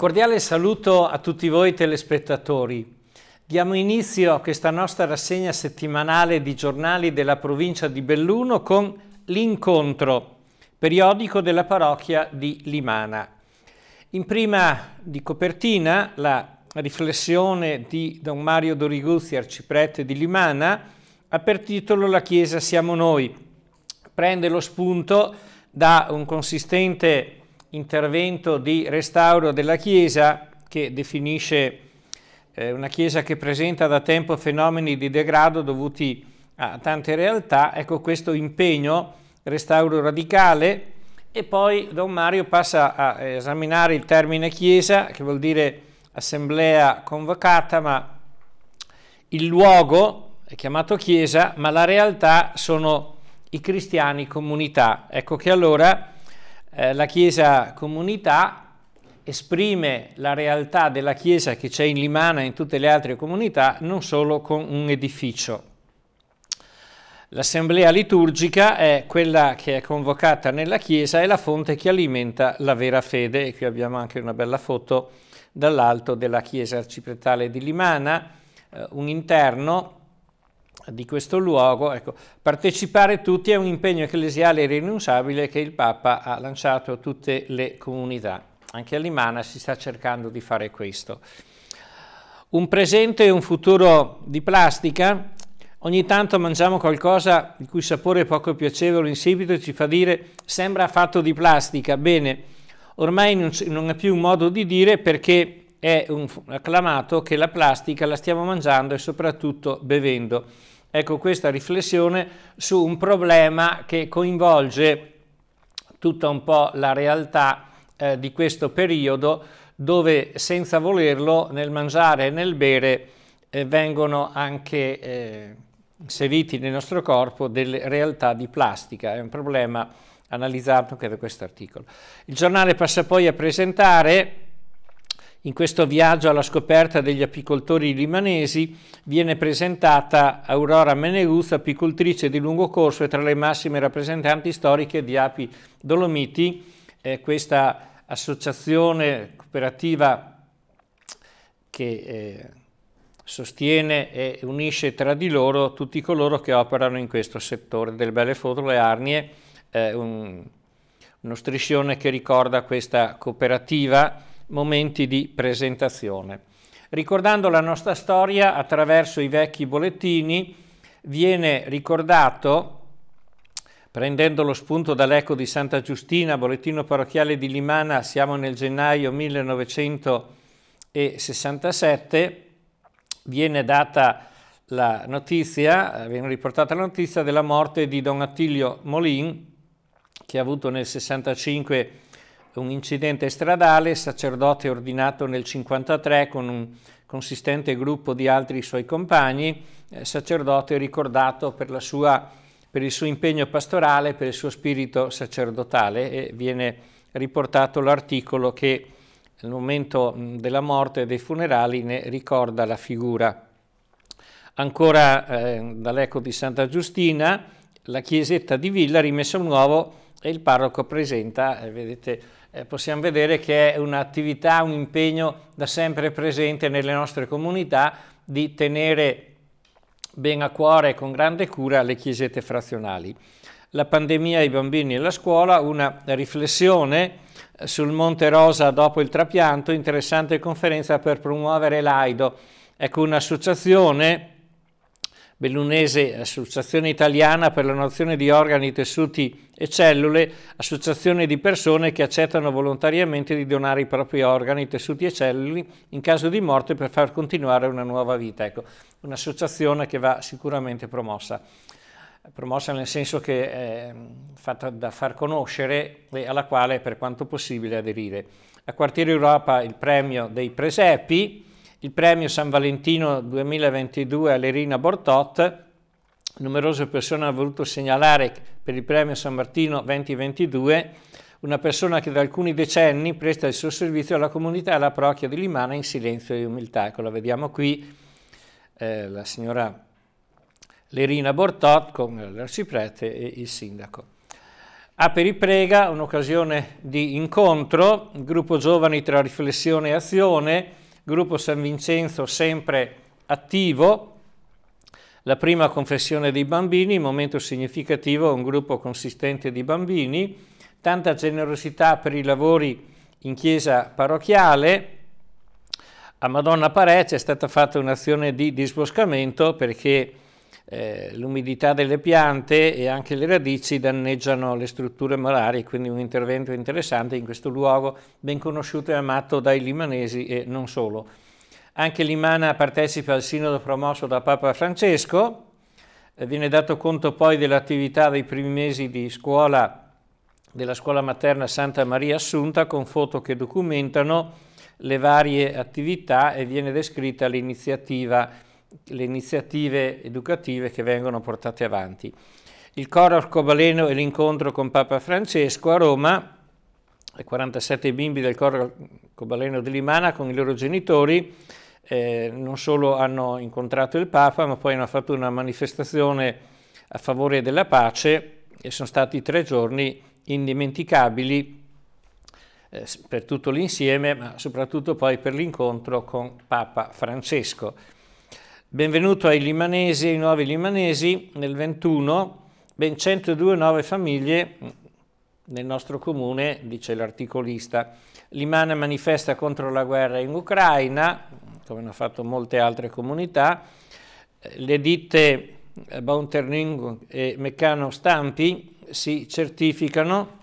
cordiale saluto a tutti voi telespettatori. Diamo inizio a questa nostra rassegna settimanale di giornali della provincia di Belluno con L'incontro, periodico della parrocchia di Limana. In prima di copertina la riflessione di Don Mario Doriguzzi, arciprete di Limana, ha per titolo La Chiesa siamo noi. Prende lo spunto da un consistente intervento di restauro della chiesa che definisce eh, una chiesa che presenta da tempo fenomeni di degrado dovuti a tante realtà, ecco questo impegno, restauro radicale, e poi Don Mario passa a eh, esaminare il termine chiesa, che vuol dire assemblea convocata, ma il luogo è chiamato chiesa, ma la realtà sono i cristiani comunità. Ecco che allora eh, la Chiesa comunità esprime la realtà della Chiesa che c'è in Limana e in tutte le altre comunità non solo con un edificio. L'assemblea liturgica è quella che è convocata nella Chiesa e la fonte che alimenta la vera fede. E qui abbiamo anche una bella foto dall'alto della Chiesa arciprestale di Limana, eh, un interno di questo luogo. Ecco, partecipare tutti è un impegno ecclesiale irrinunciabile che il Papa ha lanciato a tutte le comunità. Anche a Limana si sta cercando di fare questo. Un presente e un futuro di plastica. Ogni tanto mangiamo qualcosa di cui sapore è poco piacevole, insipito, e ci fa dire sembra fatto di plastica. Bene, ormai non, non è più un modo di dire perché è acclamato che la plastica la stiamo mangiando e soprattutto bevendo. Ecco questa riflessione su un problema che coinvolge tutta un po' la realtà eh, di questo periodo dove senza volerlo nel mangiare e nel bere eh, vengono anche eh, inseriti nel nostro corpo delle realtà di plastica. È un problema analizzato anche da questo articolo. Il giornale passa poi a presentare in questo viaggio alla scoperta degli apicoltori limanesi viene presentata Aurora Meneguz, apicoltrice di lungo corso e tra le massime rappresentanti storiche di Api Dolomiti, eh, questa associazione cooperativa che eh, sostiene e unisce tra di loro tutti coloro che operano in questo settore delle belle foto, le arnie, eh, un, uno striscione che ricorda questa cooperativa momenti di presentazione. Ricordando la nostra storia attraverso i vecchi bollettini viene ricordato prendendo lo spunto dall'Eco di Santa Giustina, bollettino parrocchiale di Limana, siamo nel gennaio 1967, viene data la notizia, viene riportata la notizia della morte di Don Attilio Molin, che ha avuto nel 65 un incidente stradale, sacerdote ordinato nel 1953 con un consistente gruppo di altri suoi compagni, eh, sacerdote ricordato per, sua, per, il suo impegno pastorale, per il suo spirito sacerdotale e viene riportato l'articolo che nel momento della morte e dei funerali ne ricorda la figura. Ancora eh, dall'eco di Santa Giustina, la chiesetta di Villa rimessa a nuovo e il parroco presenta, eh, vedete, eh, possiamo vedere che è un'attività, un impegno da sempre presente nelle nostre comunità di tenere ben a cuore e con grande cura le chiesette frazionali. La pandemia, i bambini e la scuola, una riflessione eh, sul Monte Rosa dopo il trapianto, interessante conferenza per promuovere l'AIDO. Ecco un'associazione Bellunese Associazione Italiana per la nozione di organi, tessuti e cellule, associazione di persone che accettano volontariamente di donare i propri organi, tessuti e cellule in caso di morte per far continuare una nuova vita. Ecco, un'associazione che va sicuramente promossa promossa nel senso che è fatta da far conoscere e alla quale per quanto possibile aderire. A Quartiere Europa il premio dei presepi, il premio San Valentino 2022 all'Erina Bortot, numerose persone hanno voluto segnalare per il premio San Martino 2022 una persona che da alcuni decenni presta il suo servizio alla comunità e alla parrocchia di Limana in silenzio e umiltà. Ecco, la vediamo qui, eh, la signora Lerina Bortot con l'arciprete e il sindaco. Aperi Prega, un'occasione di incontro, gruppo giovani tra riflessione e azione, Gruppo San Vincenzo sempre attivo, la prima confessione dei bambini, momento significativo, un gruppo consistente di bambini, tanta generosità per i lavori in chiesa parrocchiale, a Madonna Pareccia è stata fatta un'azione di disboscamento perché eh, l'umidità delle piante e anche le radici danneggiano le strutture malarie, quindi un intervento interessante in questo luogo ben conosciuto e amato dai limanesi e non solo. Anche Limana partecipa al sinodo promosso da Papa Francesco, eh, viene dato conto poi dell'attività dei primi mesi di scuola della scuola materna Santa Maria Assunta con foto che documentano le varie attività e viene descritta l'iniziativa le iniziative educative che vengono portate avanti. Il coro arcobaleno e l'incontro con Papa Francesco a Roma, i 47 bimbi del coro arcobaleno di Limana con i loro genitori, eh, non solo hanno incontrato il Papa, ma poi hanno fatto una manifestazione a favore della pace e sono stati tre giorni indimenticabili eh, per tutto l'insieme, ma soprattutto poi per l'incontro con Papa Francesco. Benvenuto ai limanesi, ai nuovi limanesi, nel 21 ben 102 nuove famiglie nel nostro comune, dice l'articolista. Limana manifesta contro la guerra in Ucraina, come hanno fatto molte altre comunità, le ditte eh, Baunterning e Meccano Stampi si certificano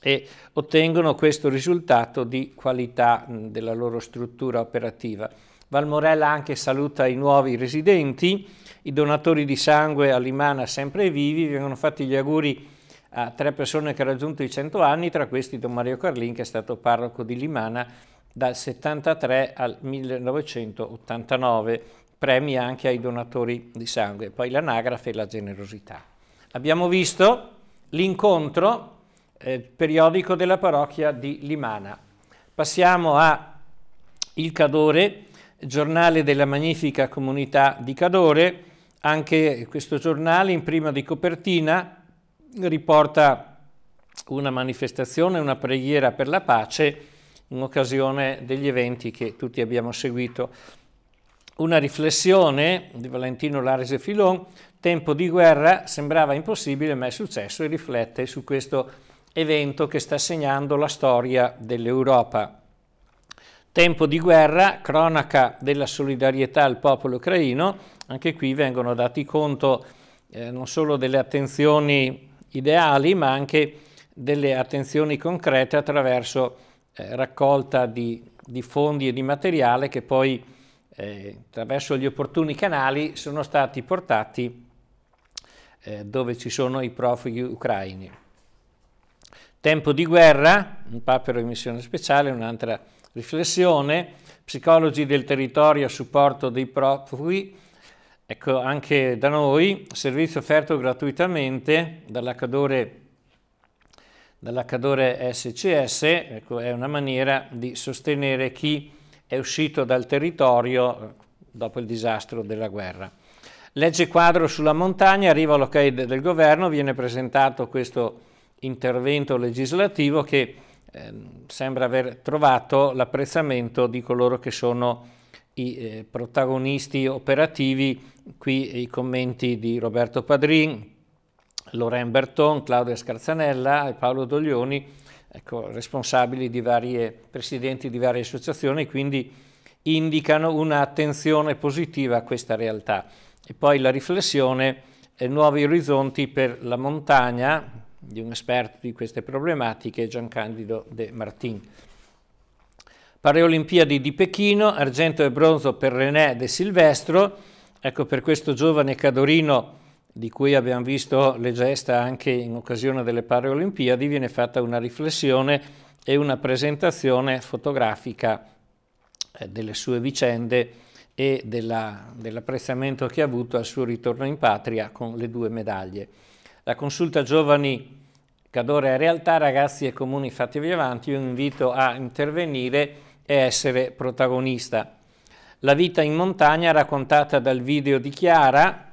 e ottengono questo risultato di qualità della loro struttura operativa. Valmorella anche saluta i nuovi residenti, i donatori di sangue a Limana sempre vivi, vengono fatti gli auguri a tre persone che hanno raggiunto i 100 anni, tra questi Don Mario Carlin che è stato parroco di Limana dal 73 al 1989, premi anche ai donatori di sangue, poi l'anagrafe e la generosità. Abbiamo visto l'incontro eh, periodico della parrocchia di Limana. Passiamo a Il Cadore, giornale della magnifica comunità di Cadore, anche questo giornale in prima di copertina riporta una manifestazione, una preghiera per la pace in occasione degli eventi che tutti abbiamo seguito. Una riflessione di Valentino Larese Filon, tempo di guerra sembrava impossibile ma è successo e riflette su questo evento che sta segnando la storia dell'Europa. Tempo di guerra, cronaca della solidarietà al popolo ucraino, anche qui vengono dati conto eh, non solo delle attenzioni ideali ma anche delle attenzioni concrete attraverso eh, raccolta di, di, fondi e di materiale che poi eh, attraverso gli opportuni canali sono stati portati eh, dove ci sono i profughi ucraini. Tempo di guerra, un papero in missione speciale, un'altra Riflessione, psicologi del territorio a supporto dei profughi, ecco anche da noi, servizio offerto gratuitamente dall'accadore dall'accadore SCS, ecco, è una maniera di sostenere chi è uscito dal territorio eh, dopo il disastro della guerra. Legge quadro sulla montagna, arriva l'ok del governo, viene presentato questo intervento legislativo che Ehm, sembra aver trovato l'apprezzamento di coloro che sono i eh, protagonisti operativi, qui i commenti di Roberto Padrin, Loren Berton, Claudia Scarzanella e Paolo Doglioni, ecco, responsabili di varie, presidenti di varie associazioni, quindi indicano un'attenzione positiva a questa realtà. E poi la riflessione, eh, nuovi orizzonti per la montagna, di un esperto di queste problematiche, Giancandido De Martin. Paralimpiadi di Pechino, argento e bronzo per René De Silvestro, ecco per questo giovane cadorino di cui abbiamo visto le gesta anche in occasione delle Paralimpiadi, viene fatta una riflessione e una presentazione fotografica eh, delle sue vicende e dell'apprezzamento che ha avuto al suo ritorno in patria con le due medaglie la consulta giovani Cadore a Realtà, ragazzi e comuni fatevi avanti, io invito a intervenire e essere protagonista. La vita in montagna raccontata dal video di Chiara,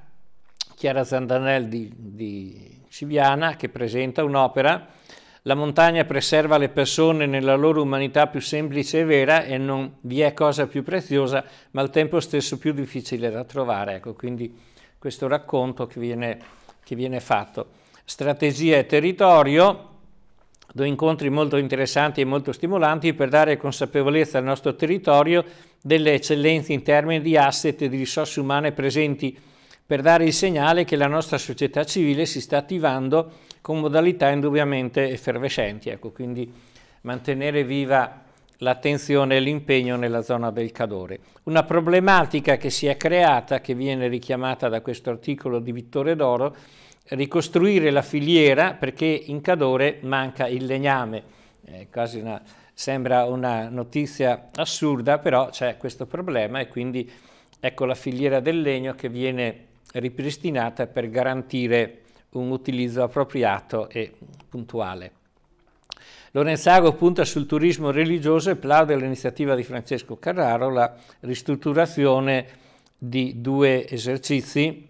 Chiara Zandanel di, di Civiana, che presenta un'opera la montagna preserva le persone nella loro umanità più semplice e vera e non vi è cosa più preziosa, ma al tempo stesso più difficile da trovare. Ecco, quindi questo racconto che viene che viene fatto. Strategia e territorio, due incontri molto interessanti e molto stimolanti per dare consapevolezza al nostro territorio delle eccellenze in termini di asset e di risorse umane presenti, per dare il segnale che la nostra società civile si sta attivando con modalità indubbiamente effervescenti. Ecco, quindi mantenere viva l'attenzione e l'impegno nella zona del Cadore. Una problematica che si è creata, che viene richiamata da questo articolo di Vittore d'Oro, ricostruire la filiera perché in Cadore manca il legname. Eh, quasi una, sembra una notizia assurda, però c'è questo problema e quindi ecco la filiera del legno che viene ripristinata per garantire un utilizzo appropriato e puntuale. Lorenzago punta sul turismo religioso e plaude all'iniziativa di Francesco Carraro, la ristrutturazione di due esercizi,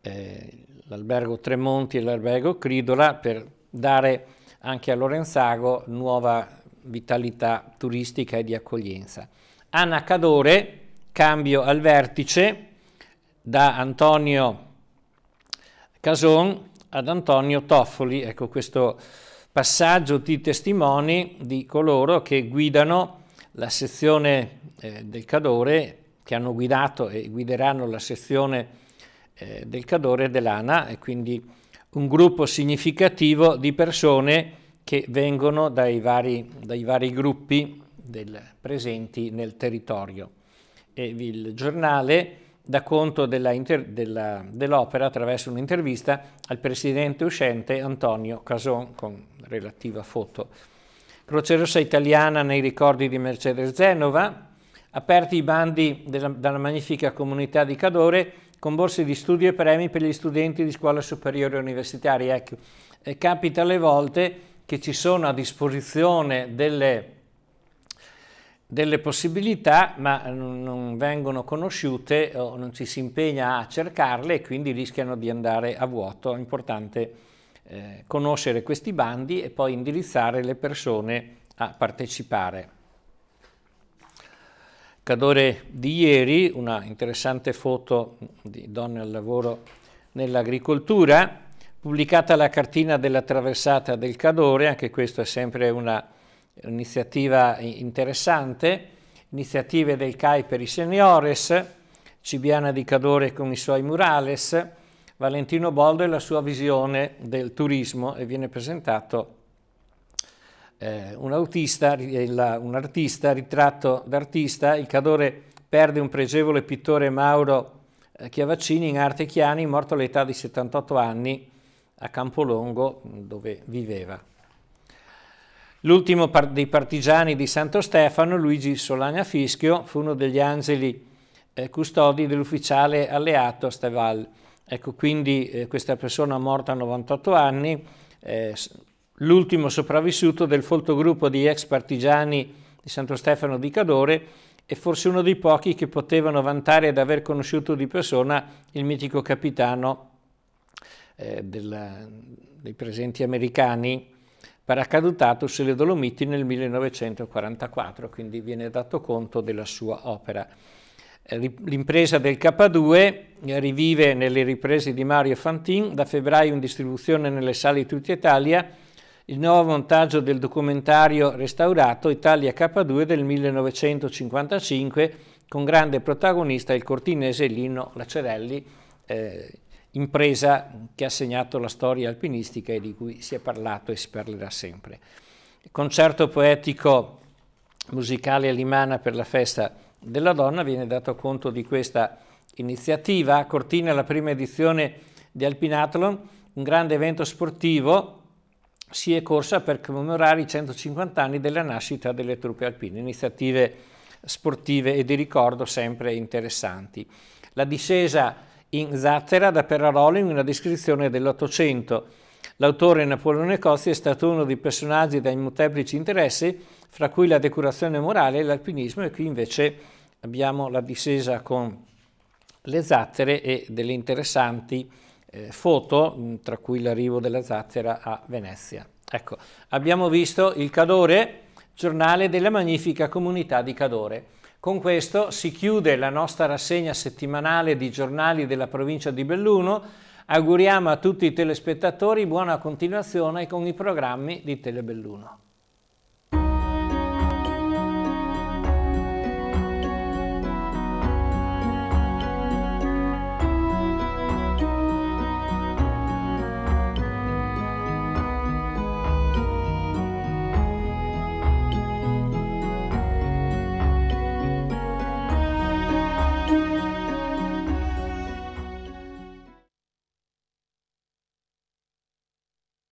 eh, l'albergo Tremonti e l'albergo Cridola, per dare anche a Lorenzago nuova vitalità turistica e di accoglienza. Anna Cadore, cambio al vertice da Antonio Cason ad Antonio Toffoli, ecco questo passaggio di testimoni di coloro che guidano la sezione eh, del Cadore, che hanno guidato e guideranno la sezione eh, del Cadore dell'ANA e quindi un gruppo significativo di persone che vengono dai vari, dai vari gruppi del, presenti nel territorio. E il giornale dà conto dell'opera dell attraverso un'intervista al presidente uscente Antonio Cason con relativa foto. Croce Rossa italiana nei ricordi di Mercedes Genova, aperti i bandi della, dalla magnifica comunità di Cadore con borse di studio e premi per gli studenti di scuola superiore universitaria. Ecco, eh, capita alle volte che ci sono a disposizione delle, delle possibilità ma non vengono conosciute o non ci si impegna a cercarle e quindi rischiano di andare a vuoto. È importante eh, conoscere questi bandi e poi indirizzare le persone a partecipare. Cadore di ieri, una interessante foto di donne al lavoro nell'agricoltura, pubblicata la cartina della traversata del Cadore, anche questa è sempre un'iniziativa interessante, iniziative del CAI per i seniores, Cibiana di Cadore con i suoi murales, Valentino Boldo e la sua visione del turismo e viene presentato eh, un, autista, eh, la, un artista, ritratto d'artista, il cadore perde un pregevole pittore Mauro eh, Chiavaccini in arte Chiani, morto all'età di 78 anni a Campolongo dove viveva. L'ultimo par dei partigiani di Santo Stefano, Luigi Solana Fischio, fu uno degli angeli eh, custodi dell'ufficiale alleato Steval. Ecco, quindi eh, questa persona morta a 98 anni, eh, l'ultimo sopravvissuto del folto gruppo di ex partigiani di Santo Stefano di Cadore e forse uno dei pochi che potevano vantare ad aver conosciuto di persona il mitico capitano eh, della, dei presenti americani paracadutato sulle Dolomiti nel 1944, quindi viene dato conto della sua opera. Eh, l'impresa del K2 eh, rivive nelle riprese di Mario Fantin, da febbraio in distribuzione nelle sale di tutta Italia, il nuovo montaggio del documentario restaurato Italia K2 del 1955 con grande protagonista il cortinese Lino Lacerelli, eh, impresa che ha segnato la storia alpinistica e di cui si è parlato e si parlerà sempre. Concerto poetico musicale a Limana per la festa della donna viene dato conto di questa iniziativa. Cortina la prima edizione di Alpinathlon, un grande evento sportivo, si è corsa per commemorare i 150 anni della nascita delle truppe alpine, iniziative sportive e di ricordo sempre interessanti. La discesa in zazzera da Perarolo in una descrizione dell'Ottocento, L'autore Napoleone Cozzi è stato uno dei personaggi dai molteplici interessi, fra cui la decorazione morale e l'alpinismo, e qui invece abbiamo la discesa con le zattere e delle interessanti eh, foto, mm, tra cui l'arrivo della zattera a Venezia. Ecco, abbiamo visto il Cadore, giornale della magnifica comunità di Cadore. Con questo si chiude la nostra rassegna settimanale di giornali della provincia di Belluno, Auguriamo a tutti i telespettatori buona continuazione con i programmi di Telebelluno.